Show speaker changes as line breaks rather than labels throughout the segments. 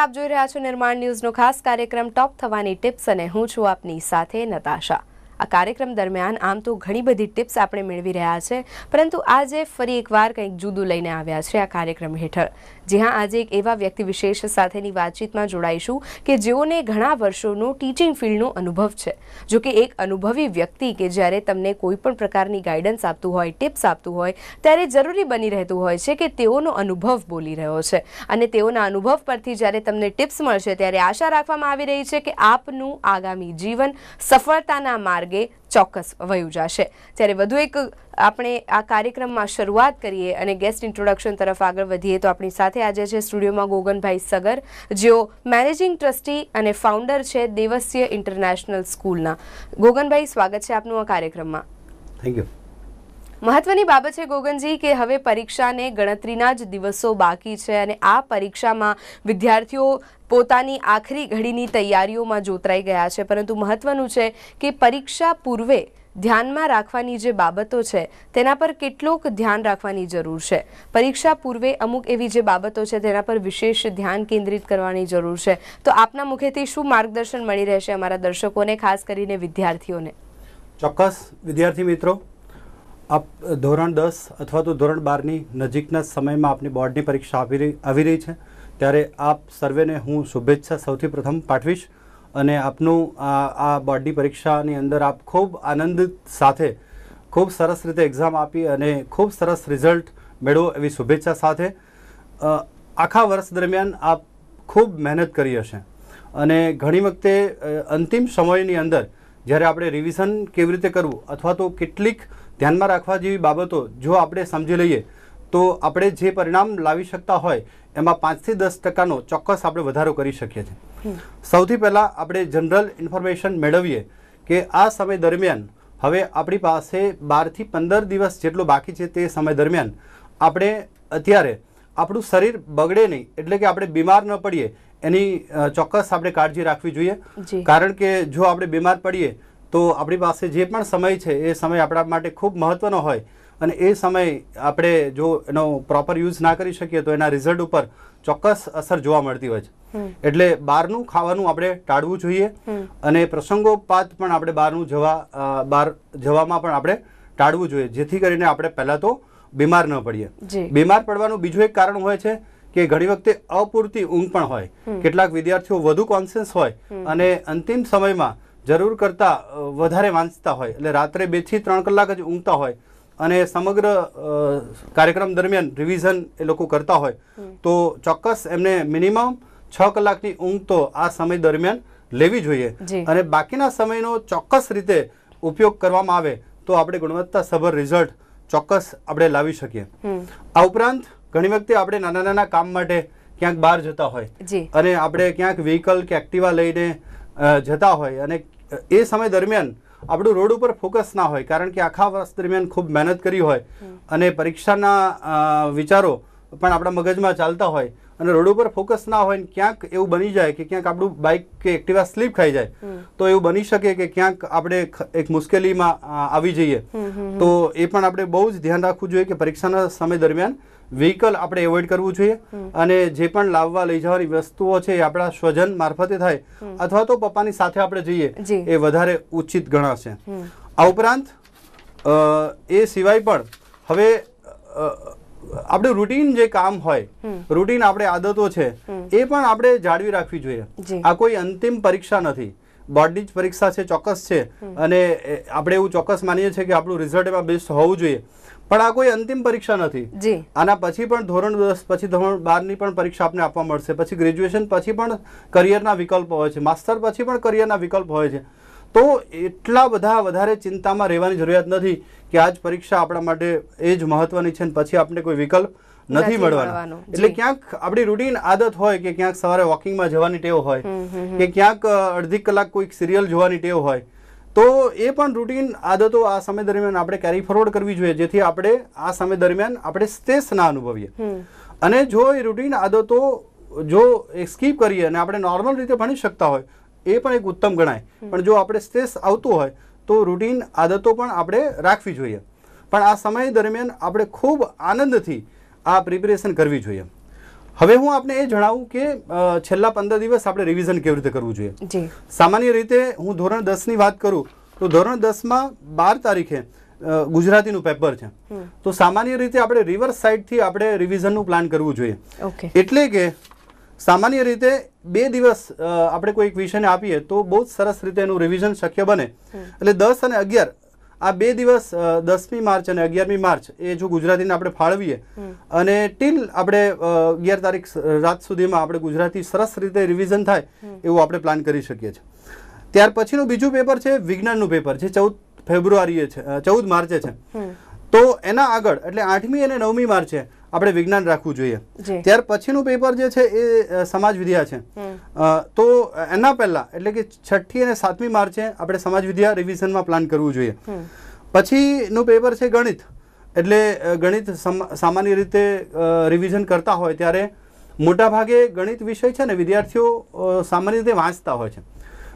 આપ જોઈ રહ્યા છો નિર્માણ ન્યૂઝનો ખાસ કાર્યક્રમ ટોપ થવાની ટિપ્સ અને હું છું આપની સાથે નતાશા આ કાર્યક્રમ દરમિયાન આમ તો ઘણી બધી ટિપ્સ આપણે મેળવી રહ્યા છે પરંતુ આજે ફરી એકવાર કંઈક જુદું લઈને આવ્યા છે આ કાર્યક્રમ હેઠે જ્યાં આજે એક એવા વ્યક્તિ વિશેષ સાથેની વાતચીતમાં જોડાઈશું કે જેઓને ઘણા વર્ષોનો ટીચિંગ ફિલ્ડનો અનુભવ છે જો કે એક અનુભવી વ્યક્તિ કે જ્યારે તમને કોઈ પણ પ્રકારની ગાઈડન્સ આપતું હોય ટિપ્સ આપતું હોય ત્યારે જરૂરી બની રહેતું હોય છે કે તેઓનો અનુભવ બોલી રહ્યો છે અને તેઓના અનુભવ પરથી જ્યારે તમને ટિપ્સ મળશે ત્યારે આશા રાખવામાં આવી રહી છે કે આપનું આગામી જીવન સફળતાના માર્ગે માર્ગે ચોક્કસ વયું જશે ત્યારે વધુ એક આપણે આ કાર્યક્રમમાં શરૂઆત કરીએ અને ગેસ્ટ ઇન્ટ્રોડક્શન તરફ આગળ વધીએ તો આપણી સાથે આજે છે સ્ટુડિયોમાં ગોગનભાઈ સગર જેઓ મેનેજિંગ ટ્રસ્ટી અને ફાઉન્ડર છે દેવસ્ય ઇન્ટરનેશનલ સ્કૂલના ગોગનભાઈ સ્વાગત છે આપનું આ કાર્યક્રમમાં થેન્ક યુ મહત્વની બાબત છે ગોગનજી કે હવે પરીક્ષાને ગણતરીના જ દિવસો બાકી છે અને આ પરીક્ષામાં વિદ્યાર્થીઓ પોતાની આખરી ઘડીની તૈયારીઓમાં જોતરાઈ ગયા છે પરંતુ મહત્વનું છે કે પરીક્ષા પૂર્વે ધ્યાનમાં રાખવાની જે બાબતો છે તેના પર કેટલોક ધ્યાન રાખવાની જરૂર છે પરીક્ષા પૂર્વે અમુક એવી જે બાબતો છે તેના પર વિશેષ ધ્યાન કેન્દ્રિત કરવાની જરૂર છે તો આપના મુખેથી શું માર્ગદર્શન મળી રહેશે અમારા દર્શકોને ખાસ કરીને વિદ્યાર્થીઓને
ચોક્કસ વિદ્યાર્થી મિત્રો આપ ધોરણ દસ અથવા તો ધોરણ બારની નજીકના સમયમાં આપની બોર્ડની પરીક્ષા આવી રહી આવી રહી છે ત્યારે આપ સર્વેને હું શુભેચ્છા સૌથી પ્રથમ પાઠવીશ અને આપનું આ બોર્ડની પરીક્ષાની અંદર આપ ખૂબ આનંદ સાથે ખૂબ સરસ રીતે એક્ઝામ આપી અને ખૂબ સરસ રિઝલ્ટ મેળવો એવી શુભેચ્છા સાથે આખા વર્ષ દરમિયાન આપ ખૂબ મહેનત કરી હશે અને ઘણી વખતે અંતિમ સમયની અંદર જ્યારે આપણે રિવિઝન કેવી રીતે કરવું અથવા તો કેટલીક ધ્યાનમાં રાખવા જેવી બાબતો જો આપણે સમજી લઈએ તો આપણે જે પરિણામ લાવી શકતા હોય એમાં પાંચથી દસ ટકાનો ચોક્કસ આપણે વધારો કરી શકીએ છીએ સૌથી પહેલાં આપણે જનરલ ઇન્ફોર્મેશન મેળવીએ કે આ સમય દરમિયાન હવે આપણી પાસે બારથી પંદર દિવસ જેટલો બાકી છે તે સમય દરમિયાન આપણે અત્યારે આપણું શરીર બગડે નહીં એટલે કે આપણે બીમાર ન પડીએ એની ચોક્કસ આપણે કાળજી રાખવી જોઈએ કારણ કે જો આપણે બીમાર પડીએ તો આપણી પાસે જે પણ સમય છે એ સમય આપણા માટે ખૂબ મહત્ત્વનો હોય અને એ સમય આપણે જો એનો પ્રોપર યુઝ ના કરી શકીએ તો એના રિઝલ્ટ ઉપર ચોક્કસ અસર જોવા મળતી હોય છે એટલે બહારનું ખાવાનું આપણે ટાળવું જોઈએ અને પ્રસંગોપાત પણ આપણે બહારનું જવા બહાર જવામાં પણ આપણે ટાળવું જોઈએ જેથી કરીને આપણે પહેલાં તો બીમાર ન પડીએ બીમાર પડવાનું બીજું એક કારણ હોય છે કે ઘણી વખતે અપૂરતી ઊંઘ પણ હોય કેટલાક વિદ્યાર્થીઓ વધુ કોન્શિયસ હોય અને અંતિમ સમયમાં જરૂર કરતાં વધારે વાંચતા હોય એટલે રાત્રે બેથી ત્રણ કલાક જ ઊંઘતા હોય અને સમગ્ર કાર્યક્રમ દરમિયાન રિવિઝન એ લોકો કરતા હોય તો ચોક્કસ એમને મિનિમમ છ કલાકની ઊંઘ તો આ સમય દરમિયાન લેવી જોઈએ અને બાકીના સમયનો ચોક્કસ રીતે ઉપયોગ કરવામાં આવે તો આપણે ગુણવત્તાસભર રિઝલ્ટ ચોક્કસ આપણે લાવી શકીએ આ ઉપરાંત ઘણી વખતે આપણે નાના નાના કામ માટે ક્યાંક બહાર જતા હોય અને આપણે ક્યાંક વ્હીકલ કે એક્ટિવા લઈને જતા હોય અને એ સમય દરમિયાન આપણું રોડ ઉપર ફોકસ ના હોય કારણ કે આખા વર્ષ દરમિયાન ખૂબ મહેનત કરી હોય અને પરીક્ષાના વિચારો પણ આપણા મગજમાં ચાલતા હોય અને રોડ ઉપર ફોકસ ના હોય ક્યાંક એવું બની જાય કે ક્યાંક આપણું બાઇક કે એક્ટિવા સ્લીપ ખાઈ જાય તો એવું બની શકે કે ક્યાંક આપણે એક મુશ્કેલીમાં આવી જઈએ તો એ પણ આપણે બહુ જ ધ્યાન રાખવું જોઈએ કે પરીક્ષાના સમય દરમિયાન વ્હીકલ આપણે એવોઇડ કરવું જોઈએ અને જે પણ લાવવા લઈ જવાની વસ્તુઓ છે એ આપણા સ્વજન મારફતે થાય અથવા તો પપ્પાની સાથે આપણે જઈએ એ વધારે ઉચિત ગણાશે આ ઉપરાંત એ સિવાય પણ હવે આપણું રૂટીન જે કામ હોય રૂટીન આપણે આદતો છે એ પણ આપણે જાળવી રાખવી જોઈએ આ કોઈ અંતિમ પરીક્ષા નથી બોર્ડની જ પરીક્ષા છે ચોક્કસ છે અને આપણે એવું ચોક્કસ માનીએ છીએ કે આપણું રિઝલ્ટ એમાં બેસ્ટ હોવું જોઈએ પણ આ કોઈ અંતિમ પરીક્ષા નથી આના પછી પણ ધોરણ દસ પછી ધોરણ બારની પણ પરીક્ષા આપને આપવા મળશે પછી ગ્રેજ્યુએશન પછી પણ કરિયરના વિકલ્પ હોય છે માસ્ટર પછી પણ કરિયરના વિકલ્પ હોય છે તો એટલા બધા વધારે ચિંતામાં રહેવાની જરૂરિયાત નથી કે આજ પરીક્ષા આપણા માટે એ જ મહત્વની છે અને પછી આપણે કોઈ વિકલ્પ
નથી મળવાનો એટલે
ક્યાંક આપણી રૂટીન આદત હોય કે ક્યાંક સવારે વોકિંગમાં જવાની ટેવ હોય કે ક્યાંક અડધી કલાક કોઈક સિરિયલ જોવાની ટેવ હોય તો એ પણ રૂટીન આદતો આ સમય દરમિયાન આપણે કેરી ફોરવર્ડ કરવી જોઈએ જેથી આપણે આ સમય દરમિયાન આપણે સ્ટ્રેસ ના અનુભવીએ અને જો એ રૂટીન આદતો જો સ્કીપ કરીએ અને આપણે નોર્મલ રીતે ભણી શકતા હોય એ પણ એક ઉત્તમ ગણાય પણ જો આપણે સ્ટ્રેસ આવતું હોય તો રૂટીન આદતો પણ આપણે રાખવી જોઈએ પણ આ સમય દરમિયાન આપણે ખૂબ આનંદથી આ પ્રિપેરેશન કરવી જોઈએ હવે હું આપને એ જણાવું કે છેલ્લા પંદર દિવસ આપણે રિવિઝન કેવી રીતે કરવું જોઈએ સામાન્ય રીતે હું ધોરણ દસની વાત કરું તો ધોરણ દસમાં બાર તારીખે ગુજરાતીનું પેપર છે તો સામાન્ય રીતે આપણે રિવર્સ સાઇડથી આપણે રિવિઝનનું પ્લાન કરવું જોઈએ એટલે કે સામાન્ય રીતે બે દિવસ આપણે કોઈ એક વિષયને આપીએ તો બહુ જ સરસ રીતે એનું રિવિઝન શક્ય બને એટલે દસ અને અગિયાર આ બે દિવસ દસમી માર્ચ અને અગિયારમી માર્ચ એ જો ગુજરાતીને આપણે ફાળવીએ અને ટીલ આપણે અગિયાર તારીખ રાત સુધીમાં આપણે ગુજરાતી સરસ રીતે રિવિઝન થાય એવું આપણે પ્લાન કરી શકીએ છીએ ત્યાર પછીનું બીજું પેપર છે વિજ્ઞાનનું પેપર જે ચૌદ ફેબ્રુઆરીએ છે ચૌદ માર્ચે છે તો એના આગળ એટલે આઠમી અને નવમી માર્ચે આપણે વિજ્ઞાન રાખવું જોઈએ ત્યાર પછીનું પેપર જે છે એ સમાજ વિદ્યા છે તો એના પહેલા એટલે કે છઠ્ઠી અને સાતમી માર્ચે આપણે સમાજ વિદ્યા રિવિઝનમાં પ્લાન કરવું જોઈએ પછીનું પેપર છે ગણિત એટલે ગણિત સામાન્ય રીતે રિવિઝન કરતા હોય ત્યારે મોટાભાગે ગણિત વિષય છે ને વિદ્યાર્થીઓ સામાન્ય રીતે વાંચતા હોય છે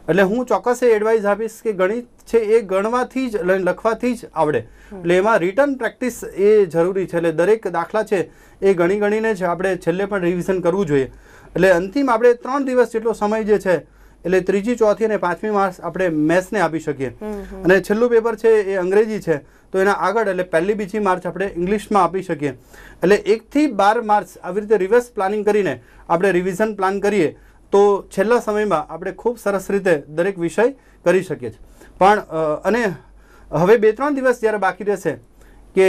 એટલે હું ચોક્કસ એડવાઇઝ આપીશ કે ગણિત છે એ ગણવાથી જ લખવાથી જ આવડે એટલે એમાં રિટર્ન પ્રેક્ટિસ એ જરૂરી છે એટલે દરેક દાખલા છે એ ગણી ગણીને જ આપણે છેલ્લે પણ રિવિઝન કરવું જોઈએ એટલે અંતિમ આપણે ત્રણ દિવસ જેટલો સમય જે છે એટલે ત્રીજી ચોથી અને પાંચમી માર્ચ આપણે મેથ્સને આપી શકીએ અને છેલ્લું પેપર છે એ અંગ્રેજી છે તો એના આગળ એટલે પહેલી બીજી માર્ચ આપણે ઇંગ્લિશમાં આપી શકીએ એટલે એકથી બાર માર્ચ આવી રીતે રિવર્સ પ્લાનિંગ કરીને આપણે રિવિઝન પ્લાન કરીએ તો છેલ્લા સમયમાં આપણે ખૂબ સરસ રીતે દરેક વિષય કરી શકીએ છીએ પણ અને હવે બે ત્રણ દિવસ જ્યારે બાકી રહેશે કે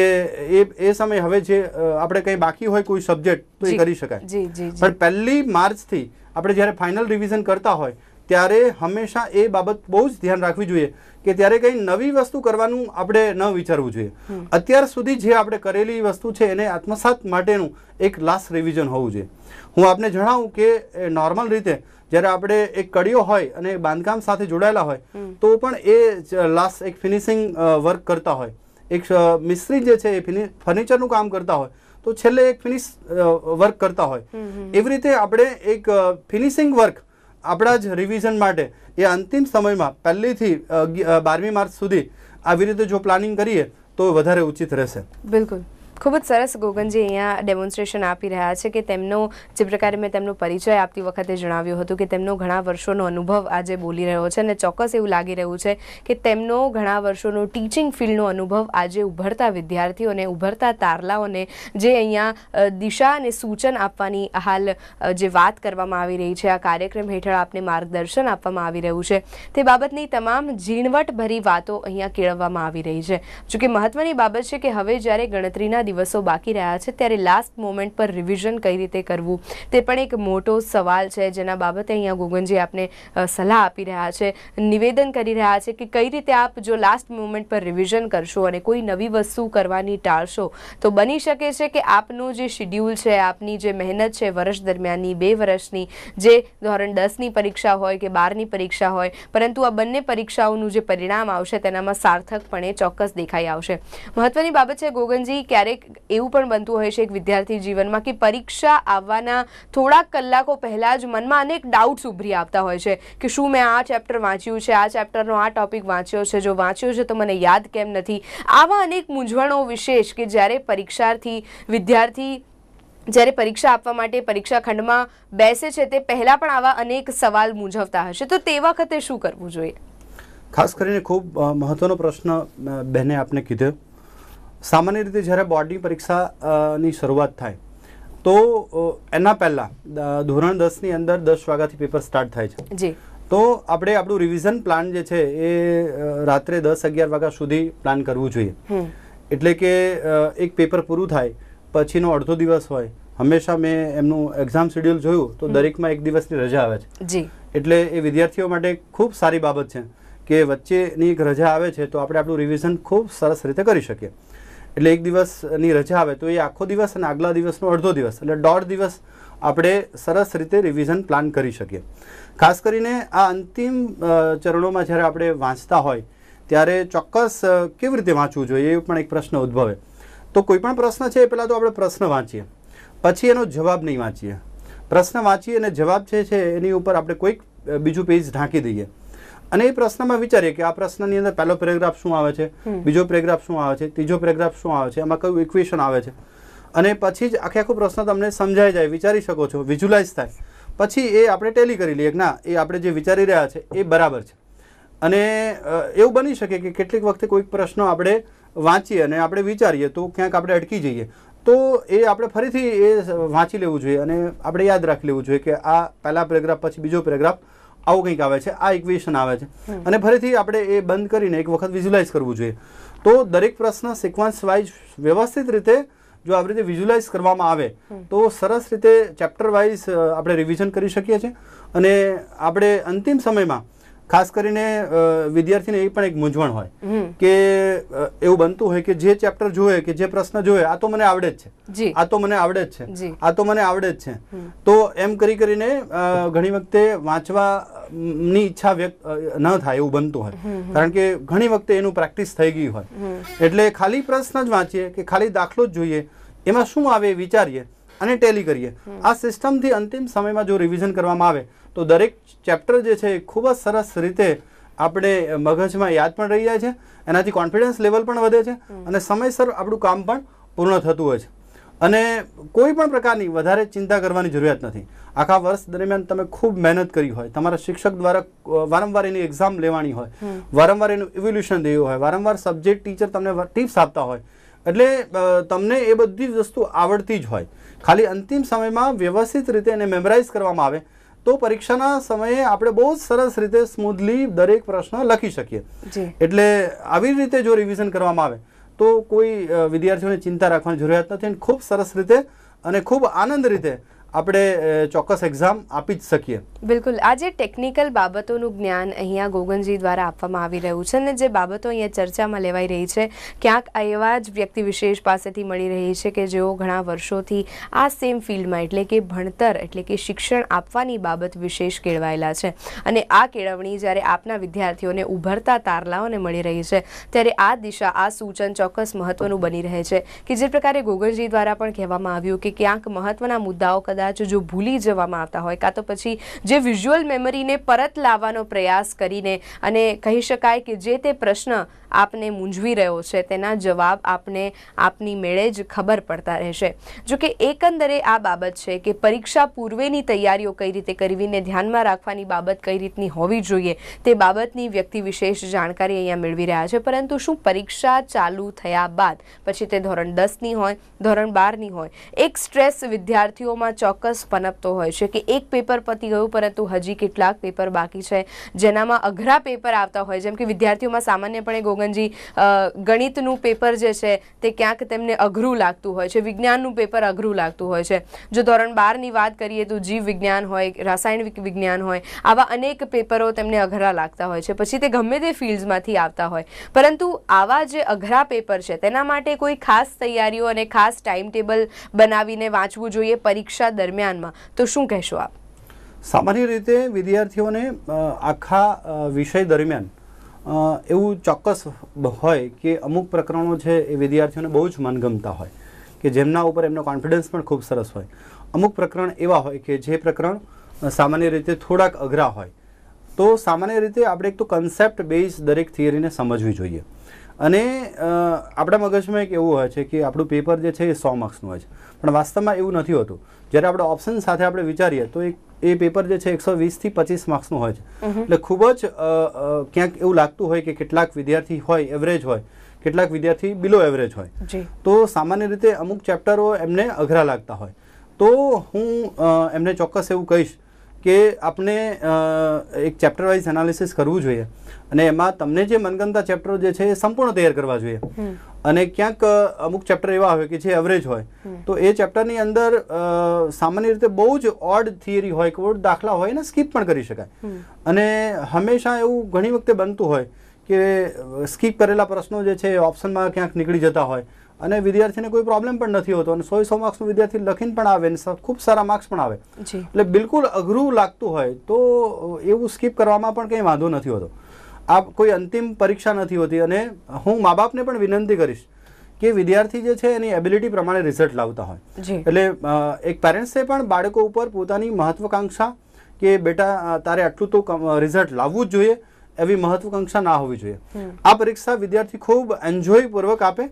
એ એ સમય હવે જે આપણે કંઈ બાકી હોય કોઈ સબ્જેક્ટ તો એ કરી શકાય પણ પહેલી માર્ચથી આપણે જ્યારે ફાઇનલ રિવિઝન કરતા હોય ત્યારે હંમેશા એ બાબત બહુ જ ધ્યાન રાખવી જોઈએ કે ત્યારે કંઈ નવી વસ્તુ કરવાનું આપણે ન વિચારવું જોઈએ અત્યાર સુધી જે આપણે કરેલી વસ્તુ છે એને આત્મસાત માટેનું એક લાસ્ટ રિવિઝન હોવું જોઈએ હું આપને જણાવું કે નોર્મલ રીતે જ્યારે આપણે એક કડીઓ હોય અને બાંધકામ સાથે જોડાયેલા હોય તો પણ એ લાસ્ટ એક ફિનિશિંગ વર્ક કરતા હોય એક મિસ્ત્રી જે છે એ ફર્નિચરનું કામ કરતા હોય તો છેલ્લે એક ફિનિશ વર્ક કરતા હોય એવી રીતે આપણે એક ફિનિશિંગ વર્ક આપણા જ રિવિઝન માટે એ અંતિમ સમયમાં પહેલીથી બારમી માર્ચ સુધી આવી રીતે જો પ્લાનિંગ કરીએ તો વધારે ઉચિત રહેશે
બિલકુલ ખૂબ જ સરસ ગોગનજી અહીંયા ડેમોન્સ્ટ્રેશન આપી રહ્યા છે કે તેમનો જે પ્રકારે મેં તેમનો પરિચય આપતી વખતે જણાવ્યું હતું કે તેમનો ઘણા વર્ષોનો અનુભવ આજે બોલી રહ્યો છે અને ચોક્કસ એવું લાગી રહ્યું છે કે તેમનો ઘણા વર્ષોનો ટીચિંગ ફિલ્ડનો અનુભવ આજે ઉભરતા વિદ્યાર્થીઓને ઉભરતા તારલાઓને જે અહીંયા દિશા અને સૂચન આપવાની હાલ જે વાત કરવામાં આવી રહી છે આ કાર્યક્રમ હેઠળ આપને માર્ગદર્શન આપવામાં આવી રહ્યું છે તે બાબતની તમામ ઝીણવટભરી વાતો અહીંયા કેળવવામાં આવી રહી છે જોકે મહત્વની બાબત છે કે હવે જ્યારે ગણતરીના દિવસો બાકી રહ્યા છે ત્યારે લાસ્ટ મોમેન્ટ પર રિવિઝન કઈ રીતે કરવું તે પણ એક મોટો સવાલ છે જેના બાબતે અહીંયા ગોગનજી આપને સલાહ આપી રહ્યા છે નિવેદન કરી રહ્યા છે કે કઈ રીતે આપ જો લાસ્ટ મોમેન્ટ પર રિવિઝન કરશો અને કોઈ નવી વસ્તુ કરવાની ટાળશો તો બની શકે છે કે આપનું જે શિડ્યુલ છે આપની જે મહેનત છે વર્ષ દરમિયાનની બે વર્ષની જે ધોરણ દસની પરીક્ષા હોય કે બારની પરીક્ષા હોય પરંતુ આ બંને પરીક્ષાઓનું જે પરિણામ આવશે તેનામાં સાર્થકપણે ચોક્કસ દેખાઈ આવશે મહત્વની બાબત છે ગોગનજી ક્યારેક ક્યારેક એવું પણ બનતું હોય છે એક વિદ્યાર્થી જીવનમાં કે પરીક્ષા આવવાના થોડાક કલાકો પહેલાં જ મનમાં અનેક ડાઉટ્સ ઉભરી આવતા હોય છે કે શું મેં આ ચેપ્ટર વાંચ્યું છે આ ચેપ્ટરનો આ ટોપિક વાંચ્યો છે જો વાંચ્યો છે તો મને યાદ કેમ નથી આવા અનેક મૂંઝવણો વિશેષ કે જ્યારે પરીક્ષાર્થી વિદ્યાર્થી જ્યારે પરીક્ષા આપવા માટે પરીક્ષા ખંડમાં બેસે છે તે પહેલાં પણ આવા અનેક સવાલ મૂંઝવતા હશે તો તે વખતે શું કરવું જોઈએ
ખાસ કરીને ખૂબ મહત્વનો પ્રશ્ન બહેને આપને કીધો સામાન્ય રીતે જ્યારે બોર્ડની પરીક્ષાની શરૂઆત થાય તો એના પહેલાં ધોરણ દસની અંદર દસ વાગ્યાથી પેપર સ્ટાર્ટ થાય છે જી તો આપણે આપણું રિવિઝન પ્લાન જે છે એ રાત્રે દસ અગિયાર વાગ્યા સુધી પ્લાન કરવું જોઈએ એટલે કે એક પેપર પૂરું થાય પછીનો અડધો દિવસ હોય હંમેશા મેં એમનું એક્ઝામ શેડ્યુલ જોયું તો દરેકમાં એક દિવસની રજા આવે છે એટલે એ વિદ્યાર્થીઓ માટે ખૂબ સારી બાબત છે કે વચ્ચેની એક રજા આવે છે તો આપણે આપણું રિવિઝન ખૂબ સરસ રીતે કરી શકીએ એટલે એક દિવસની રજા આવે તો એ આખો દિવસ અને આગલા દિવસનો અડધો દિવસ એટલે દોઢ દિવસ આપણે સરસ રીતે રિવિઝન પ્લાન કરી શકીએ ખાસ કરીને આ અંતિમ ચરણોમાં જ્યારે આપણે વાંચતા હોય ત્યારે ચોક્કસ કેવી રીતે વાંચવું જોઈએ એ પણ એક પ્રશ્ન ઉદ્ભવે તો કોઈ પણ પ્રશ્ન છે એ પહેલાં તો આપણે પ્રશ્ન વાંચીએ પછી એનો જવાબ નહીં વાંચીએ પ્રશ્ન વાંચીએ અને જવાબ છે છે એની ઉપર આપણે કોઈક બીજું પેજ ઢાંકી દઈએ અને એ પ્રશ્નમાં વિચારીએ કે આ પ્રશ્નની અંદર પહેલો પેરેગ્રાફ શું આવે છે બીજો પેરેગ્રાફ શું આવે છે ત્રીજો પેરેગ્રાફ શું આવે છે આમાં કયું ઇક્વેશન આવે છે અને પછી જ આખે આખો પ્રશ્ન તમને સમજાઈ જાય વિચારી શકો છો વિઝ્યુલાઇઝ થાય પછી એ આપણે ટેલી કરી લઈએ કે ના એ આપણે જે વિચારી રહ્યા છે એ બરાબર છે અને એવું બની શકે કે કેટલીક વખતે કોઈક પ્રશ્નો આપણે વાંચીએ અને આપણે વિચારીએ તો ક્યાંક આપણે અટકી જઈએ તો એ આપણે ફરીથી એ વાંચી લેવું જોઈએ અને આપણે યાદ રાખી લેવું જોઈએ કે આ પહેલા પેરેગ્રાફ પછી બીજો પેરેગ્રાફ આવું કંઈક આવે છે આ ઇક્વેશન આવે છે અને ફરીથી આપણે એ બંધ કરીને એક વખત વિઝ્યુલાઇઝ કરવું જોઈએ તો દરેક પ્રશ્ન સિક્વન્સ વાઇઝ વ્યવસ્થિત રીતે જો આવી રીતે વિઝ્યુલાઇઝ કરવામાં આવે તો સરસ રીતે ચેપ્ટર વાઇઝ આપણે રિવિઝન કરી શકીએ છીએ અને આપણે અંતિમ સમયમાં ખાસ કરીને વિદ્યાર્થીને એ પણ એક મૂંઝવણ હોય કે એવું બનતું હોય કે જે ચેપ્ટર જોવે કે જે પ્રશ્ન જોવે આ તો મને આવડે જ છે આ તો મને આવડે જ છે આ તો મને આવડે જ છે તો એમ કરી કરીને ઘણી વખતે વાંચવાની ઈચ્છા વ્યક્ત ન થાય એવું બનતું હોય કારણ કે ઘણી વખતે એનું પ્રેક્ટિસ થઈ ગઈ હોય એટલે ખાલી પ્રશ્ન જ વાંચીએ કે ખાલી દાખલો જ જોઈએ એમાં શું આવે વિચારીએ અને ટેલી કરીએ આ સિસ્ટમથી અંતિમ સમયમાં જો રિવિઝન કરવામાં આવે તો દરેક ચેપ્ટર જે છે એ ખૂબ જ સરસ રીતે આપણે મગજમાં યાદ પણ રહી જાય છે એનાથી કોન્ફિડન્સ લેવલ પણ વધે છે અને સમયસર આપણું કામ પણ પૂર્ણ થતું હોય છે અને કોઈ પણ પ્રકારની વધારે ચિંતા કરવાની જરૂરિયાત નથી આખા વર્ષ દરમિયાન તમે ખૂબ મહેનત કરી હોય તમારા શિક્ષક દ્વારા વારંવાર એની એક્ઝામ લેવાની હોય વારંવાર એનું ઇવોલ્યુશન દેવું હોય વારંવાર સબ્જેક્ટ ટીચર તમને ટિપ્સ આપતા હોય એટલે તમને એ બધી જ વસ્તુ આવડતી જ હોય ખાલી અંતિમ સમયમાં વ્યવસ્થિત રીતે એને મેમરાઇઝ કરવામાં આવે તો પરીક્ષાના સમયે આપણે બહુ જ સરસ રીતે સ્મૂથલી દરેક પ્રશ્ન લખી શકીએ એટલે આવી રીતે જો રિવિઝન કરવામાં આવે તો કોઈ વિદ્યાર્થીઓને ચિંતા રાખવાની જરૂરિયાત નથી અને ખૂબ સરસ રીતે અને ખૂબ આનંદ રીતે આપણે ચોક્કસ એક્ઝામ આપી જ શકીએ
બિલકુલ આ જે ટેકનિકલ બાબતોનું જ્ઞાન અહીંયા ગોગનજી દ્વારા આપવામાં આવી રહ્યું છે અને જે બાબતો અહીંયા ચર્ચામાં લેવાઈ રહી છે ક્યાંક એવા જ વ્યક્તિ વિશેષ પાસેથી મળી રહી છે કે જેઓ ઘણા વર્ષોથી આ સેમ ફિલ્ડમાં એટલે કે ભણતર એટલે કે શિક્ષણ આપવાની બાબત વિશેષ કેળવાયેલા છે અને આ કેળવણી જ્યારે આપના વિદ્યાર્થીઓને ઉભરતા તારલાઓને મળી રહી છે ત્યારે આ દિશા આ સૂચન ચોક્કસ મહત્વનું બની રહે છે કે જે પ્રકારે ગોગનજી દ્વારા પણ કહેવામાં આવ્યું કે ક્યાંક મહત્વના મુદ્દાઓ કદાચ કદાચ જો ભૂલી જવામાં આવતા હોય કાં તો પછી જે વિઝ્યુઅલ મેમરીને પરત લાવવાનો પ્રયાસ કરીને અને કહી શકાય કે જે તે પ્રશ્ન આપને મૂંઝવી રહ્યો છે તેના જવાબ આપને આપની મેલેજ ખબર પડતા રહેશે જો કે એકંદરે આ બાબત છે કે પરીક્ષા પૂર્વેની તૈયારીઓ કઈ રીતે કરવી ને ધ્યાન માં રાખવાની બાબત કઈ રીતે ની હોવી જોઈએ તે બાબત ની વ્યક્તિ વિશેષ જાણકારી અહીંયા મળવી રહ્યા છે પરંતુ શું પરીક્ષા ચાલુ થયા બાદ પછી તે ધોરણ 10 ની હોય ધોરણ 12 ની હોય એક સ્ટ્રેસ વિદ્યાર્થીઓમાં ચોકસપણું તો હોય છે કે એક પેપર પડી ગયો પરંતુ હજી કેટલાક પેપર બાકી છે જેનામાં અઘરા પેપર આવતા હોય જેમ કે વિદ્યાર્થીઓમાં સામાન્ય પણ એગો ગોવિંદજી ગણિતનું પેપર જે છે તે ક્યાંક તેમને અઘરું લાગતું હોય છે વિજ્ઞાનનું પેપર અઘરું લાગતું હોય છે જો ધોરણ બારની વાત કરીએ તો જીવ વિજ્ઞાન હોય રાસાયણિક વિજ્ઞાન હોય આવા અનેક પેપરો તેમને અઘરા લાગતા હોય છે પછી તે ગમે તે ફિલ્ડ્સમાંથી આવતા હોય પરંતુ આવા જે અઘરા પેપર છે તેના માટે કોઈ ખાસ તૈયારીઓ અને ખાસ ટાઈમ ટેબલ બનાવીને વાંચવું જોઈએ પરીક્ષા દરમિયાનમાં તો શું કહેશો આપ
સામાન્ય રીતે વિદ્યાર્થીઓને આખા વિષય દરમિયાન એવું ચોક્કસ હોય કે અમુક પ્રકરણો છે એ વિદ્યાર્થીઓને બહુ જ મનગમતા હોય કે જેમના ઉપર એમનો કોન્ફિડન્સ પણ ખૂબ સરસ હોય અમુક પ્રકરણ એવા હોય કે જે પ્રકરણ સામાન્ય રીતે થોડાક અઘરા હોય તો સામાન્ય રીતે આપણે એક તો કન્સેપ્ટ બેઝ દરેક થિયરીને સમજવી જોઈએ અને આપણા મગજમાં એક એવું હોય છે કે આપણું પેપર જે છે એ સો માર્ક્સનું હોય છે પણ વાસ્તવમાં એવું નથી હોતું જ્યારે આપણે ઓપ્શન સાથે આપણે વિચારીએ તો એક એ પેપર જે છે એકસો વીસથી પચીસ માર્ક્સનું હોય છે એટલે ખૂબ જ ક્યાંક એવું લાગતું હોય કે કેટલાક વિદ્યાર્થી હોય એવરેજ હોય કેટલાક વિદ્યાર્થી બિલો એવરેજ હોય તો સામાન્ય રીતે અમુક ચેપ્ટરો એમને અઘરા લાગતા હોય તો હું એમને ચોક્કસ એવું કહીશ કે આપણે એક ચેપ્ટર વાઇઝ એનાલિસિસ કરવું જોઈએ અને એમાં તમને જે મનગમતા ચેપ્ટરો જે છે એ સંપૂર્ણ તૈયાર કરવા જોઈએ અને ક્યાંક અમુક ચેપ્ટર એવા હોય કે જે એવરેજ હોય તો એ ચેપ્ટરની અંદર સામાન્ય રીતે બહુ જ ઓડ થિયરી હોય કોડ દાખલા હોય એને સ્કીપ પણ કરી શકાય અને હંમેશા એવું ઘણી વખતે બનતું હોય કે સ્કીપ કરેલા પ્રશ્નો જે છે ઓપ્શનમાં ક્યાંક નીકળી જતા હોય અને વિદ્યાર્થીને કોઈ પ્રોબ્લેમ પણ નથી હોતો અને સો સો માર્ક્સનું વિદ્યાર્થી લખીને પણ આવે અને ખૂબ સારા માર્ક્સ પણ આવે એટલે બિલકુલ અઘરું લાગતું હોય તો એવું સ્કીપ કરવામાં પણ કંઈ વાંધો નથી હોતો આ કોઈ અંતિમ પરીક્ષા નથી હોતી અને હું મા બાપને પણ વિનંતી કરીશ કે વિદ્યાર્થી જે છે એની એબિલિટી પ્રમાણે રિઝલ્ટ લાવતા હોય એટલે એક પેરેન્ટ્સે પણ બાળકો ઉપર પોતાની મહત્વકાંક્ષા કે બેટા તારે આટલું તો રિઝલ્ટ લાવવું જ જોઈએ એવી મહત્વકાંક્ષા ના હોવી જોઈએ આ પરીક્ષા વિદ્યાર્થી ખૂબ એન્જોય પૂર્વક આપે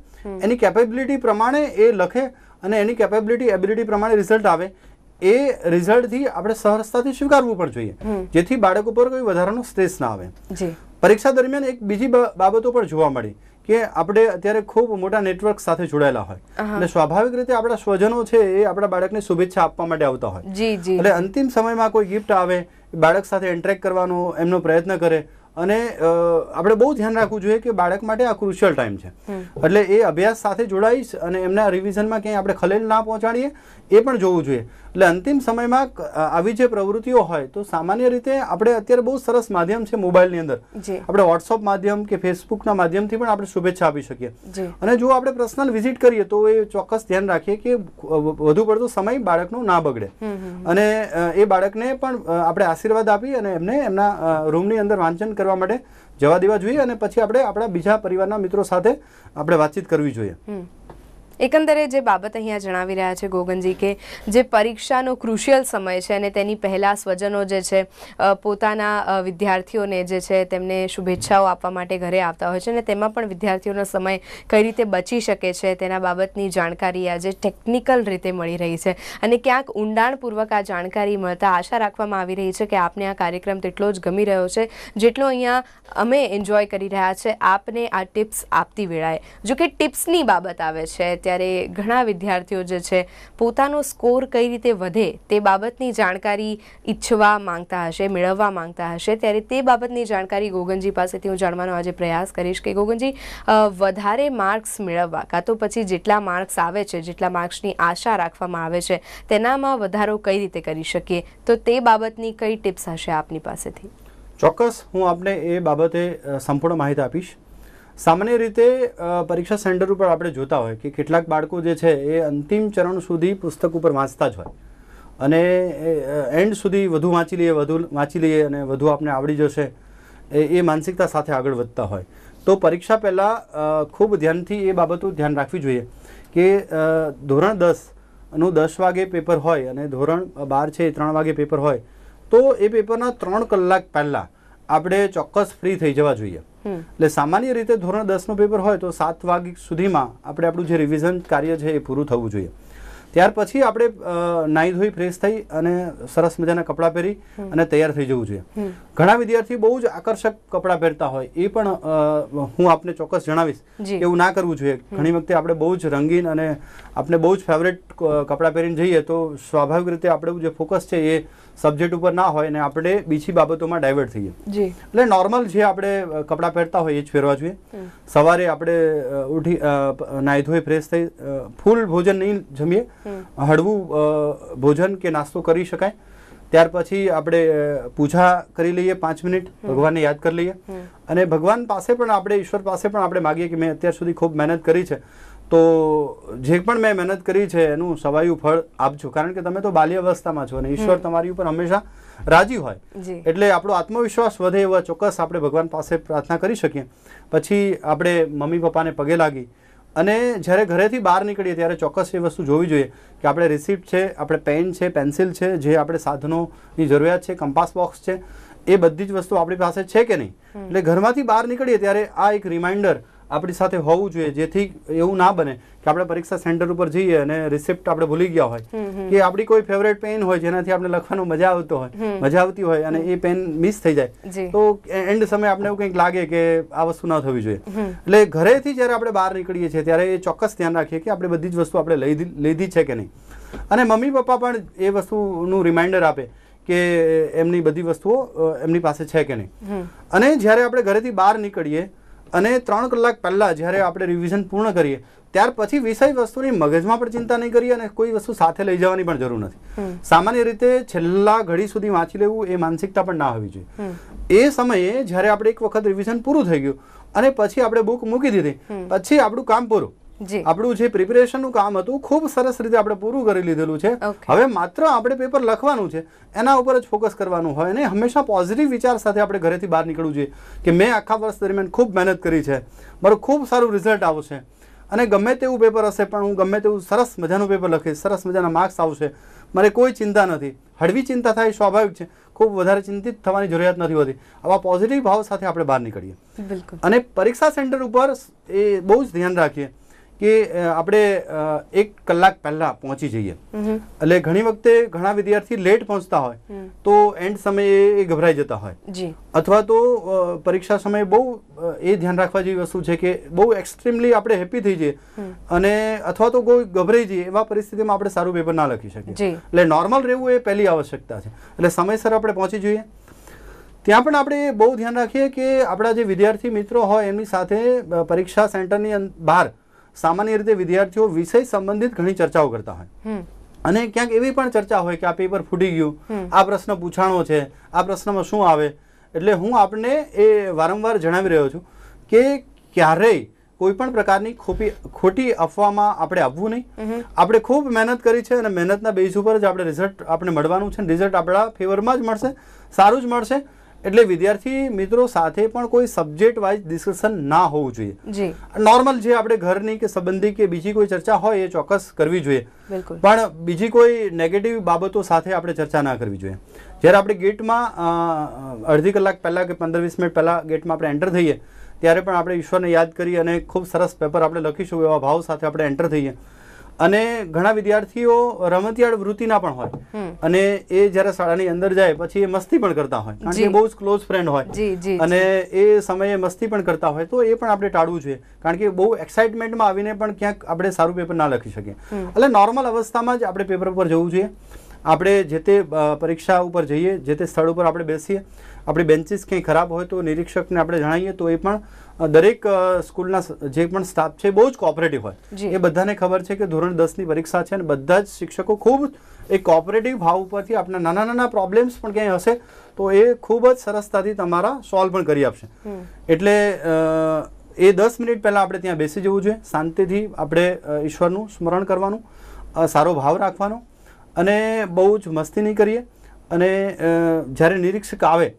એની કેપેબિલિટી પ્રમાણે એ લખે અને એની કેપેબિલિટી એબિલિટી પ્રમાણે રિઝલ્ટ આવે એ રિઝલ્ટથી આપણે સહજતાથી સ્વીકારવું પણ જોઈએ જેથી બાળક ઉપર કોઈ વધારાનો સ્ટ્રેસ ના આવે પરીક્ષા દરમિયાન એક બીજી બાબતો પણ જોવા મળી કે આપણે અત્યારે ખૂબ મોટા નેટવર્ક સાથે જોડાયેલા હોય અને સ્વાભાવિક રીતે આપણા સ્વજનો છે એ આપણા બાળકને શુભેચ્છા આપવા માટે આવતા હોય એટલે અંતિમ સમયમાં કોઈ ગિફ્ટ આવે બાળક સાથે ઇન્ટરેક્ટ કરવાનો એમનો પ્રયત્ન કરે અને આપણે બહુ ધ્યાન રાખવું જોઈએ કે બાળક માટે આ ક્રુશિયલ ટાઈમ છે એટલે એ અભ્યાસ સાથે જોડાઈશ અને એમના રિવિઝનમાં ક્યાંય આપણે ખલેલ ના પહોંચાડીએ એ પણ જોવું જોઈએ એટલે અંતિમ સમયમાં આવી જે પ્રવૃત્તિઓ હોય તો સામાન્ય રીતે આપણે અત્યારે બહુ સરસ માધ્યમ છે મોબાઈલની અંદર આપણે વોટ્સઅપ માધ્યમ કે ફેસબુકના માધ્યમથી પણ આપણે શુભેચ્છા આપી શકીએ અને જો આપણે પર્સનલ વિઝિટ કરીએ તો એ ચોક્કસ ધ્યાન રાખીએ કે વધુ પડતો સમય બાળકનો ના બગડે અને એ બાળકને પણ આપણે આશીર્વાદ આપી અને એમને એમના રૂમની અંદર વાંચન કરવા માટે જવા દેવા જોઈએ અને પછી આપણે આપણા બીજા પરિવારના મિત્રો સાથે આપણે વાતચીત કરવી જોઈએ
એકંદરે જે બાબત અહીંયા જણાવી રહ્યા છે ગોગનજી કે જે પરીક્ષાનો ક્રુશિયલ સમય છે અને તેની પહેલાં સ્વજનો જે છે પોતાના વિદ્યાર્થીઓને જે છે તેમને શુભેચ્છાઓ આપવા માટે ઘરે આવતા હોય છે અને તેમાં પણ વિદ્યાર્થીઓનો સમય કઈ રીતે બચી શકે છે તેના બાબતની જાણકારી આજે ટેકનિકલ રીતે મળી રહી છે અને ક્યાંક ઊંડાણપૂર્વક આ જાણકારી મળતા આશા રાખવામાં આવી રહી છે કે આપને આ કાર્યક્રમ તેટલો જ ગમી રહ્યો છે જેટલો અહીંયા અમે એન્જોય કરી રહ્યા છે આપને આ ટિપ્સ આપતી વેળાએ જો કે ટિપ્સની બાબત આવે છે ત્યારે ત્યારે ઘણા વિદ્યાર્થીઓ જે છે પોતાનો સ્કોર કઈ રીતે વધે તે બાબતની જાણકારી ઈચ્છવા માંગતા હશે મેળવવા માંગતા હશે ત્યારે તે બાબતની જાણકારી ગોગનજી પાસેથી હું જાણવાનો આજે પ્રયાસ કરીશ કે ગોગનજી વધારે માર્ક્સ મેળવવા કાં તો પછી જેટલા માર્ક્સ આવે છે જેટલા માર્ક્સની આશા રાખવામાં આવે છે તેનામાં વધારો કઈ રીતે કરી શકીએ તો તે બાબતની કઈ ટિપ્સ હશે આપની પાસેથી
ચોક્કસ હું આપને એ બાબતે સંપૂર્ણ માહિતી આપીશ સામાન્ય રીતે પરીક્ષા સેન્ટર ઉપર આપણે જોતા હોય કે કેટલાક બાળકો જે છે એ અંતિમ ચરણ સુધી પુસ્તક ઉપર વાંચતા જ હોય અને એન્ડ સુધી વધુ વાંચી લઈએ વધુ વાંચી લઈએ અને વધુ આપને આવડી જશે એ માનસિકતા સાથે આગળ વધતા હોય તો પરીક્ષા પહેલાં ખૂબ ધ્યાનથી એ બાબતો ધ્યાન રાખવી જોઈએ કે ધોરણ દસનું દસ વાગે પેપર હોય અને ધોરણ બાર છે એ ત્રણ વાગે પેપર હોય તો એ પેપરના ત્રણ કલાક પહેલાં આપણે ચોક્કસ ફ્રી થઈ જવા જોઈએ એટલે સામાન્ય રીતે ધોરણ દસનો પેપર હોય તો સાત વાગ્યા સુધીમાં આપણે આપણું જે રિવિઝન કાર્ય છે એ પૂરું થવું જોઈએ ત્યાર પછી આપણે નાહી ધોઈ ફ્રેશ થઈ અને સરસ મજાના કપડાં પહેરી અને તૈયાર થઈ જવું જોઈએ ઘણા વિદ્યાર્થી બહુ જ આકર્ષક કપડાં પહેરતા હોય એ પણ હું આપને ચોક્કસ જણાવીશ એવું ના કરવું જોઈએ ઘણી વખતે આપણે બહુ જ રંગીન અને આપણે બહુ જ ફેવરેટ કપડાં પહેરીને જઈએ તો સ્વાભાવિક રીતે આપણું જે ફોકસ છે એ સબ્જેક્ટ ઉપર ના હોય અને આપણે બીજી બાબતોમાં ડાયવર્ટ થઈએ એટલે નોર્મલ જે આપણે કપડાં પહેરતા હોય એ જ પહેરવા જોઈએ સવારે આપણે ઉઠી નાહી ધોઈ ફ્રેશ થઈ ફૂલ ભોજન નહીં જમીએ હળવું ભોજન કે નાસ્તો કરી શકાય ત્યાર પછી આપણે પૂજા કરી લઈએ પાંચ મિનિટ ભગવાનને યાદ કરી લઈએ અને ભગવાન પાસે પણ આપણે ઈશ્વર પાસે પણ આપણે માગીએ કે મેં અત્યાર સુધી ખૂબ મહેનત કરી છે તો જે પણ મેં મહેનત કરી છે એનું સવાયું ફળ આપજો કારણ કે તમે તો બાલ્યાવસ્થામાં છો અને ઈશ્વર તમારી ઉપર હંમેશા રાજી હોય એટલે આપણો આત્મવિશ્વાસ વધે એવા ચોક્કસ આપણે ભગવાન પાસે પ્રાર્થના કરી શકીએ પછી આપણે મમ્મી પપ્પાને પગે લાગી અને જ્યારે ઘરેથી બહાર નીકળીએ ત્યારે ચોક્કસ એ વસ્તુ જોવી જોઈએ કે આપણે રિસિપ્ટ છે આપણે પેન છે પેન્સિલ છે જે આપણે સાધનોની જરૂરિયાત છે કંપાસ બોક્સ છે એ બધી જ વસ્તુ આપણી પાસે છે કે નહીં એટલે ઘરમાંથી બહાર નીકળીએ ત્યારે આ એક રિમાઇન્ડર આપણી સાથે હોવું જોઈએ જેથી એવું ના બને કે આપણે પરીક્ષા સેન્ટર ઉપર જઈએ અને રિસિપ્ટ આપણે ભૂલી ગયા હોય કે આપણી કોઈ ફેવરેટ પેન હોય જેનાથી આપણે લખવાનું મજા આવતો હોય મજા આવતી હોય અને એ પેન મિસ થઈ જાય તો એન્ડ સમય આપણે એવું કંઈક લાગે કે આ વસ્તુ ન થવી જોઈએ એટલે ઘરેથી જ્યારે આપણે બહાર નીકળીએ છીએ ત્યારે એ ચોક્કસ ધ્યાન રાખીએ કે આપણે બધી જ વસ્તુ આપણે લીધી છે કે નહીં અને મમ્મી પપ્પા પણ એ વસ્તુનું રિમાઇન્ડર આપે કે એમની બધી વસ્તુઓ એમની પાસે છે કે નહીં અને જ્યારે આપણે ઘરેથી બહાર નીકળીએ અને ત્રણ કલાક પહેલાં જ્યારે આપણે રિવિઝન પૂર્ણ કરીએ ત્યાર પછી વિષય વસ્તુની મગજમાં પણ ચિંતા નહીં કરીએ અને કોઈ વસ્તુ સાથે લઈ જવાની પણ જરૂર નથી સામાન્ય રીતે છેલ્લા ઘડી સુધી વાંચી લેવું એ માનસિકતા પણ ના હોવી જોઈએ એ સમયે જ્યારે આપણે એક વખત રિવિઝન પૂરું થઈ ગયું અને પછી આપણે બુક મૂકી દીધી પછી આપણું કામ પૂરું આપણું જે પ્રિપેરેશનનું કામ હતું ખૂબ સરસ રીતે આપણે પૂરું કરી લીધેલું છે હવે માત્ર આપણે પેપર લખવાનું છે એના ઉપર જ ફોકસ કરવાનું હોય અને હંમેશા પોઝિટિવ વિચાર સાથે આપણે ઘરેથી બહાર નીકળવું જોઈએ કે મેં આખા વર્ષ દરમિયાન ખૂબ મહેનત કરી છે મારું ખૂબ સારું રિઝલ્ટ આવશે અને ગમે તેવું પેપર હશે પણ હું ગમે તેવું સરસ મજાનું પેપર લખીશ સરસ મજાના માર્ક્સ આવશે મારે કોઈ ચિંતા નથી હળવી ચિંતા થાય સ્વાભાવિક છે ખૂબ વધારે ચિંતિત થવાની જરૂરિયાત નથી હોતી આવા પોઝિટિવ ભાવ સાથે આપણે બહાર નીકળીએ અને પરીક્ષા સેન્ટર ઉપર એ બહુ જ ધ્યાન રાખીએ કે આપણે એક કલાક પહેલાં પહોંચી જઈએ એટલે ઘણી વખતે ઘણા વિદ્યાર્થી લેટ પહોંચતા હોય તો એન્ડ સમયે એ ગભરાઈ જતા હોય અથવા તો પરીક્ષા સમયે બહુ એ ધ્યાન રાખવા જેવી વસ્તુ છે કે બહુ એક્સ્ટ્રીમલી આપણે હેપી થઈ જઈએ અને અથવા તો કોઈ ગભરાઈ જઈએ એવા પરિસ્થિતિમાં આપણે સારું પેપર ના લખી શકીએ એટલે નોર્મલ રહેવું એ પહેલી આવશ્યકતા છે એટલે સમયસર આપણે પહોંચી જોઈએ ત્યાં પણ આપણે બહુ ધ્યાન રાખીએ કે આપણા જે વિદ્યાર્થી મિત્રો હોય એમની સાથે પરીક્ષા સેન્ટરની બહાર સામાન્ય રીતે વિદ્યાર્થીઓ વિષય સંબંધિત ઘણી ચર્ચાઓ કરતા હોય અને ક્યાંક એવી પણ ચર્ચા હોય કે આ પેપર ફૂટી ગયું આ પ્રશ્ન પૂછાણો છે આ પ્રશ્નમાં શું આવે એટલે હું આપને એ વારંવાર જણાવી રહ્યો છું કે ક્યારેય કોઈ પણ પ્રકારની ખોપી ખોટી અફવામાં આપણે આવવું નહીં આપણે ખૂબ મહેનત કરી છે અને મહેનતના બેઝ ઉપર જ આપણે રિઝલ્ટ આપણે મળવાનું છે રિઝલ્ટ આપણા ફેવરમાં જ મળશે સારું જ મળશે એટલે વિદ્યાર્થી મિત્રો સાથે પણ કોઈ સબ્જેક્ટ વાઇઝ ડિસ્કશન ના હોવું જોઈએ નોર્મલ જે આપણે ઘરની કે સંબંધી કે બીજી કોઈ ચર્ચા હોય એ ચોક્કસ કરવી જોઈએ પણ બીજી કોઈ નેગેટિવ બાબતો સાથે આપણે ચર્ચા ના કરવી જોઈએ જ્યારે આપણે ગેટમાં અડધી કલાક પહેલાં કે પંદર વીસ મિનિટ પહેલાં ગેટમાં આપણે એન્ટર થઈએ ત્યારે પણ આપણે ઈશ્વરને યાદ કરી અને ખૂબ સરસ પેપર આપણે લખીશું એવા ભાવ સાથે આપણે એન્ટર થઈએ અને ઘણા વિદ્યાર્થીઓ રમતિયાળ વૃત્તિના પણ હોય અને એ જ્યારે શાળાની અંદર જાય પછી એ મસ્તી પણ કરતા હોય કારણ કે બહુ જ ક્લોઝ ફ્રેન્ડ હોય અને એ સમયે મસ્તી પણ કરતા હોય તો એ પણ આપણે ટાળવું જોઈએ કારણ કે બહુ એક્સાઇટમેન્ટમાં આવીને પણ ક્યાંક આપણે સારું પેપર ના લખી શકીએ એટલે નોર્મલ અવસ્થામાં જ આપણે પેપર ઉપર જવું જોઈએ આપણે જે તે પરીક્ષા ઉપર જઈએ જે તે સ્થળ ઉપર આપણે બેસીએ આપણી બેન્ચીસ કંઈ ખરાબ હોય તો નિરીક્ષકને આપણે જણાવીએ તો એ પણ દરેક સ્કૂલના જે પણ સ્ટાફ છે બહુ જ કોઓપરેટિવ હોય એ બધાને ખબર છે કે ધોરણ દસની પરીક્ષા છે અને બધા જ શિક્ષકો ખૂબ એ કોઓપરેટિવ ભાવ ઉપરથી આપણા નાના નાના પ્રોબ્લેમ્સ પણ ક્યાંય હશે તો એ ખૂબ જ સરસતાથી તમારા સોલ્વ પણ કરી આપશે એટલે એ દસ મિનિટ પહેલાં આપણે ત્યાં બેસી જવું જોઈએ શાંતિથી આપણે ઈશ્વરનું સ્મરણ કરવાનું સારો ભાવ રાખવાનો અને બહુ જ મસ્તી નહીં કરીએ અને જ્યારે નિરીક્ષક આવે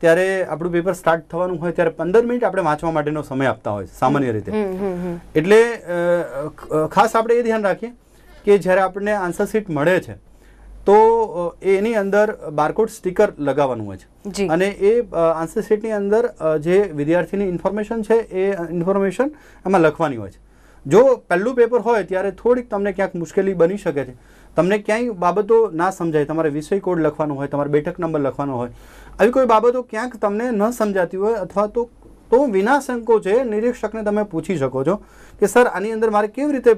ત્યારે આપણું પેપર સ્ટાર્ટ થવાનું હોય ત્યારે પંદર મિનિટ આપણે વાંચવા માટેનો સમય આપતા હોય સામાન્ય રીતે એટલે ખાસ આપણે એ ધ્યાન રાખીએ કે જ્યારે આપણને આન્સર શીટ મળે છે તો એની અંદર બારકોડ સ્ટીકર લગાવવાનું હોય છે અને એ આન્સર શીટની અંદર જે વિદ્યાર્થીની ઇન્ફોર્મેશન છે એ ઇન્ફોર્મેશન એમાં લખવાની હોય છે જો પહેલું પેપર હોય ત્યારે થોડીક તમને ક્યાંક મુશ્કેલી બની શકે છે તમને ક્યાંય બાબતો ના સમજાય તમારે વિષય કોડ લખવાનો હોય તમારે બેઠક નંબર લખવાનો હોય આવી કોઈ બાબતો ક્યાંક તમને ન સમજાતી હોય અથવા તો તો વિના સંકોચે નિરીક્ષકને તમે પૂછી શકો છો કે સર આની અંદર મારે કેવી રીતે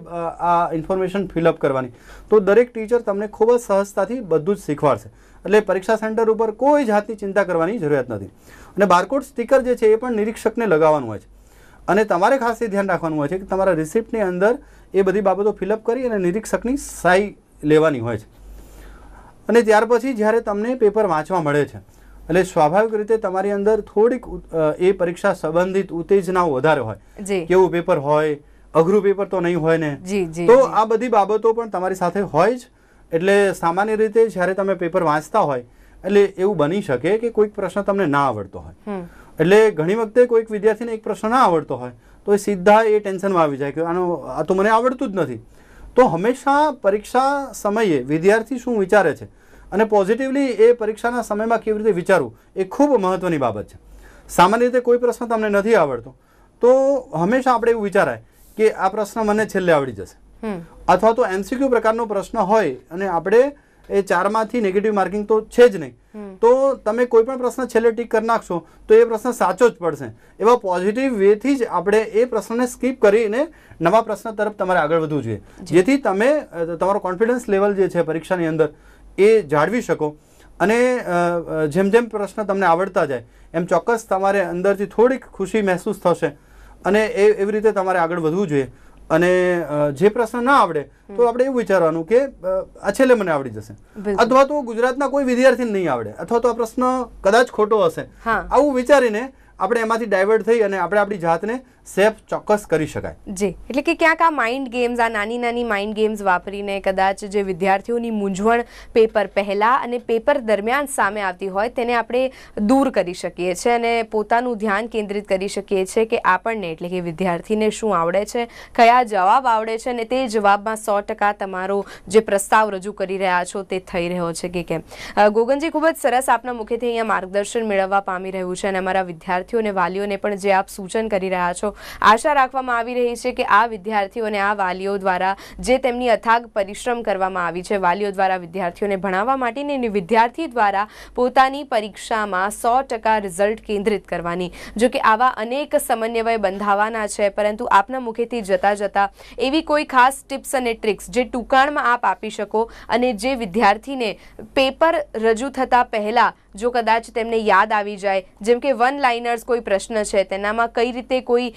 આ ઇન્ફોર્મેશન ફિલઅપ કરવાની તો દરેક ટીચર તમને ખૂબ જ સહજતાથી બધું જ શીખવાડશે એટલે પરીક્ષા સેન્ટર ઉપર કોઈ જાતની ચિંતા કરવાની જરૂરિયાત નથી અને બારકોડ સ્ટીકર જે છે એ પણ નિરીક્ષકને લગાવવાનું હોય છે અને તમારે ખાસ એ ધ્યાન રાખવાનું હોય છે કે તમારા રિસિપ્ટની અંદર એ બધી બાબતો ફિલઅપ કરી અને નિરીક્ષકની સાઈ લેવાની હોય છે અને ત્યાર પછી જ્યારે તમને પેપર વાંચવા મળે છે એટલે સ્વાભાવિક રીતે તમારી અંદર થોડીક એ પરીક્ષા સંબંધિત ઉત્તેજનાઓ વધારે હોય કેવું પેપર હોય અઘરું પેપર તો નહીં હોય ને તો આ બધી બાબતો પણ તમારી સાથે હોય જ એટલે સામાન્ય રીતે જ્યારે તમે પેપર વાંચતા હોય એટલે એવું બની શકે કે કોઈક પ્રશ્ન તમને ના આવડતો હોય એટલે ઘણી વખતે કોઈક વિદ્યાર્થીને એક પ્રશ્ન ના આવડતો હોય તો એ સીધા એ ટેન્શનમાં આવી જાય કે આનો આ તો મને આવડતું જ નથી તો હંમેશા પરીક્ષા સમયે વિદ્યાર્થી શું વિચારે છે અને પોઝિટિવલી એ પરીક્ષાના સમયમાં કેવી રીતે વિચારવું એ ખૂબ મહત્ત્વની બાબત છે સામાન્ય રીતે કોઈ પ્રશ્ન તમને નથી આવડતો તો હંમેશા આપણે એવું વિચારાય કે આ પ્રશ્ન મને છેલ્લે આવડી જશે અથવા તો એમસીક્યુ પ્રકારનો પ્રશ્ન હોય અને આપણે એ ચારમાંથી નેગેટિવ માર્કિંગ તો છે જ નહીં તો તમે કોઈ પણ પ્રશ્ન છેલ્લે ટીક કરી નાખશો તો એ પ્રશ્ન સાચો જ પડશે એવા પોઝિટિવ વેથી જ આપણે એ પ્રશ્નને સ્કીપ કરીને નવા પ્રશ્ન તરફ તમારે આગળ વધવું જોઈએ જેથી તમે તમારો કોન્ફિડન્સ લેવલ જે છે પરીક્ષાની અંદર એ જાળવી શકો અને જેમ જેમ પ્રશ્ન તમને આવડતા જાય એમ ચોક્કસ તમારે અંદરથી થોડીક ખુશી મહેસૂસ થશે અને એ એવી રીતે તમારે આગળ વધવું જોઈએ અને જે પ્રશ્ન ના આવડે તો આપણે એવું વિચારવાનું કે આ છેલ્લે મને આવડી જશે અથવા તો ગુજરાતના કોઈ વિદ્યાર્થી નહીં આવડે અથવા તો આ પ્રશ્ન કદાચ ખોટો હશે આવું વિચારીને આપણે એમાંથી ડાયવર્ટ થઈ અને આપણે આપણી જાતને સેફ ચોક્કસ કરી
શકાય જી એટલે કે ક્યાંક આ માઇન્ડ ગેમ્સ આ નાની નાની માઇન્ડ ગેમ્સ વાપરીને કદાચ જે વિદ્યાર્થીઓની મૂંઝવણ પેપર પહેલાં અને પેપર દરમિયાન સામે આવતી હોય તેને આપણે દૂર કરી શકીએ છીએ અને પોતાનું ધ્યાન કેન્દ્રિત કરી શકીએ છીએ કે આપણને એટલે કે વિદ્યાર્થીને શું આવડે છે કયા જવાબ આવડે છે અને તે જવાબમાં સો ટકા તમારો જે પ્રસ્તાવ રજૂ કરી રહ્યા છો તે થઈ રહ્યો છે કે કેમ ગોગનજી ખૂબ જ સરસ આપના મુખ્યથી અહીંયા માર્ગદર્શન મેળવવા પામી રહ્યું છે અને અમારા વિદ્યાર્થીઓને વાલીઓને પણ જે આપ સૂચન કરી રહ્યા છો આશા રાખવામાં આવી રહી છે કે આ વિદ્યાર્થીઓને આ વાલીઓ દ્વારા જે તેમની અથાગ પરિશ્રમ કરવામાં આવી છે વાલીઓ દ્વારા વિદ્યાર્થીઓને ભણાવવા માટેની વિદ્યાર્થી દ્વારા પોતાની પરીક્ષામાં સો રિઝલ્ટ કેન્દ્રિત કરવાની જો કે આવા અનેક સમન્વય બંધાવાના છે પરંતુ આપના મુખેથી જતા જતા એવી કોઈ ખાસ ટિપ્સ અને ટ્રિક્સ જે ટૂંકાણમાં આપ આપી શકો અને જે વિદ્યાર્થીને પેપર રજૂ થતાં પહેલાં જો કદાચ તેમને યાદ આવી જાય જેમ કે વન લાઇનર્સ કોઈ પ્રશ્ન છે તેનામાં કઈ રીતે કોઈ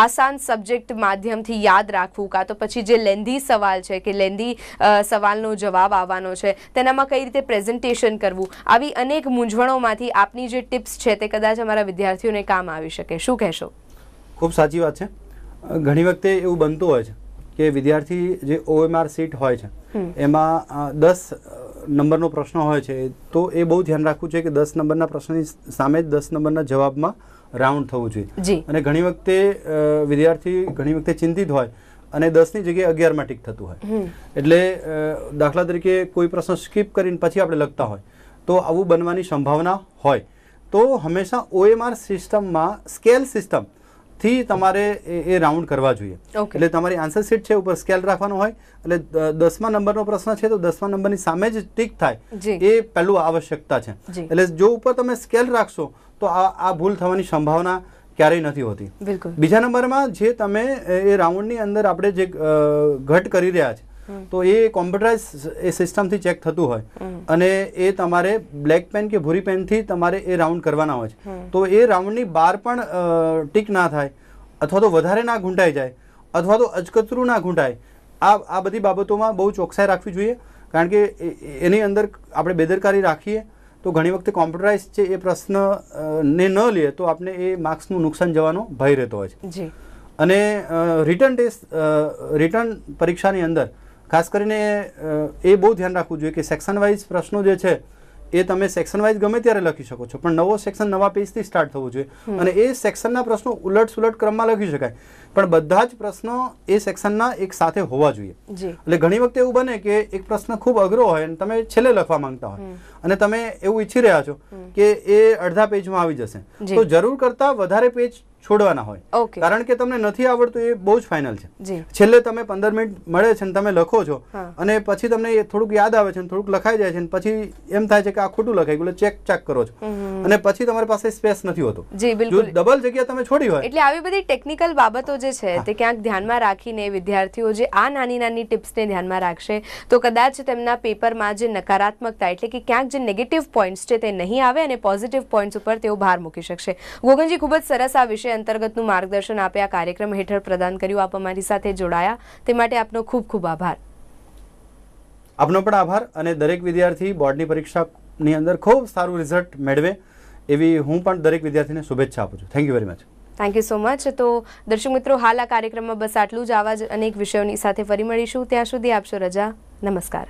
આસાન સબ્જેક્ટ માધ્યમથી યાદ રાખવું કાં તો પછી જે લેન્ધી સવાલ છે કે લેન્ધી સવાલનો જવાબ આવવાનો છે તેનામાં કઈ રીતે પ્રેઝન્ટેશન કરવું આવી અનેક મૂંઝવણોમાંથી આપની જે ટિપ્સ છે તે કદાચ અમારા વિદ્યાર્થીઓને કામ આવી શકે શું કહેશો
ખૂબ સાચી વાત છે ઘણી વખતે એવું બનતું હોય છે કે વિદ્યાર્થી જે ઓએમઆર સીટ હોય છે એમાં દસ નંબરનો પ્રશ્ન હોય છે તો એ બહુ ધ્યાન રાખવું છે કે દસ નંબરના પ્રશ્નની સામે જ દસ નંબરના જવાબમાં રાઉન્ડ થવું જોઈએ અને ઘણી વખતે વિદ્યાર્થી ઘણી વખતે ચિંતિત હોય અને દસની જગ્યાએ અગિયારમાં ટીક થતું હોય એટલે દાખલા તરીકે કોઈ પ્રશ્ન સ્કીપ કરીને પછી આપણે લખતા હોય તો આવું બનવાની સંભાવના હોય તો હંમેશા ઓએમઆર સિસ્ટમમાં સ્કેલ સિસ્ટમ થી તમારે એ રાઉન્ડ કરવા જોઈએ એટલે તમારી આન્સર શીટ છે ઉપર સ્કેલ રાખવાનો હોય એટલે દસમા નંબરનો પ્રશ્ન છે તો દસમા નંબરની સામે જ ટીક થાય એ પહેલું આવશ્યકતા છે એટલે જો ઉપર તમે સ્કેલ રાખશો તો આ આ ભૂલ થવાની સંભાવના ક્યારેય નથી હોતી બીજા નંબરમાં જે તમે એ રાઉન્ડની અંદર આપણે જે ઘટ કરી રહ્યા છે તો એ કોમ્પ્યુટરાઇઝ એ સિસ્ટમથી ચેક થતું હોય અને એ તમારે બ્લેક પેન કે ભૂરી પેનથી તમારે એ રાઉન્ડ કરવાના હોય છે તો એ રાઉન્ડની બહાર પણ ટીક ના થાય અથવા તો વધારે ના ઘૂંટાઈ જાય અથવા તો અચકતરું ના ઘૂંટાય આ આ બધી બાબતોમાં બહુ ચોકસાઈ રાખવી જોઈએ કારણ કે એની અંદર આપણે બેદરકારી રાખીએ તો ઘણી વખતે કોમ્પ્યુટરાઇઝ છે એ પ્રશ્નને ન લે તો આપણે એ માર્ક્સનું નુકસાન જવાનો ભય રહેતો હોય છે અને રિટર્ન ટેસ્ટ રિટર્ન પરીક્ષાની અંદર ખાસ કરીને એ બહુ ધ્યાન રાખવું જોઈએ કે સેક્શન વાઇઝ પ્રશ્નો જે છે એ તમે સેક્શન વાઇઝ ગમે ત્યારે લખી શકો છો પણ નવો સેક્શન નવા પેજથી સ્ટાર્ટ થવો જોઈએ અને એ સેક્શનના પ્રશ્નો ઉલટ સુલટ ક્રમમાં લખી શકાય પણ બધા જ પ્રશ્નો એ સેક્શનના એક સાથે હોવા જોઈએ એટલે ઘણી વખતે એવું બને કે એક પ્રશ્ન ખૂબ અઘરો હોય અને તમે છેલ્લે લખવા માંગતા હોય અને તમે એવું ઈચ્છી રહ્યા છો કે એ અડધા પેજમાં આવી જશે તો જરૂર કરતાં વધારે પેજ છોડવાના હોય કારણ કે તમને નથી આવડતું એ બહુ જ ફાઇનલ છે છેલ્લે તમે પંદર મિનિટ મળે છે ને તમે લખો છો અને પછી તમને થોડુંક યાદ આવે છે થોડુંક લખાઈ જાય છે પછી એમ થાય છે કે આ ખોટું લખાઈ ગયું ચેક ચેક કરો છો અને પછી તમારી પાસે સ્પેસ નથી હોતો જો ડબલ જગ્યા તમે છોડી હોય
એટલે આવી બધી ટેકનિકલ બાબતો જે છે તે ક્યાંક ધ્યાનમાં રાખીને વિદ્યાર્થીઓ જે આ નાની નાની ટિપ્સને ધ્યાનમાં રાખશે તો કદાચ તેમના પેપરમાં જે નકારાત્મકતા એટલે કે ક્યાંક જે નેગેટિવ પોઈન્ટ્સ છે તે નહીં આવે અને પોઝિટિવ પોઈન્ટ્સ ઉપર તેઓ ભાર મૂકી શકશે ગોગનજી ખૂબ જ સરસ આ વિષય અંતર્ગતનું માર્ગદર્શન આપે આ કાર્યક્રમ હેઠળ પ્રદાન કર્યું આપ અમારી સાથે જોડાયા તે માટે આપનો ખૂબ ખૂબ આભાર
આપનો પણ આભાર અને દરેક વિદ્યાર્થી બોર્ડની પરીક્ષાની અંદર ખૂબ સારું રિઝલ્ટ મેળવે એવી હું પણ દરેક વિદ્યાર્થીને શુભેચ્છા આપું છું thank you very much
thank you so much તો દર્શક મિત્રો હાલ આ કાર્યક્રમમાં બસ આટલું જ આવા જ અનેક વિષયોની સાથે ફરી મળીશું ત્યાં સુધી આપશો રજા નમસ્કાર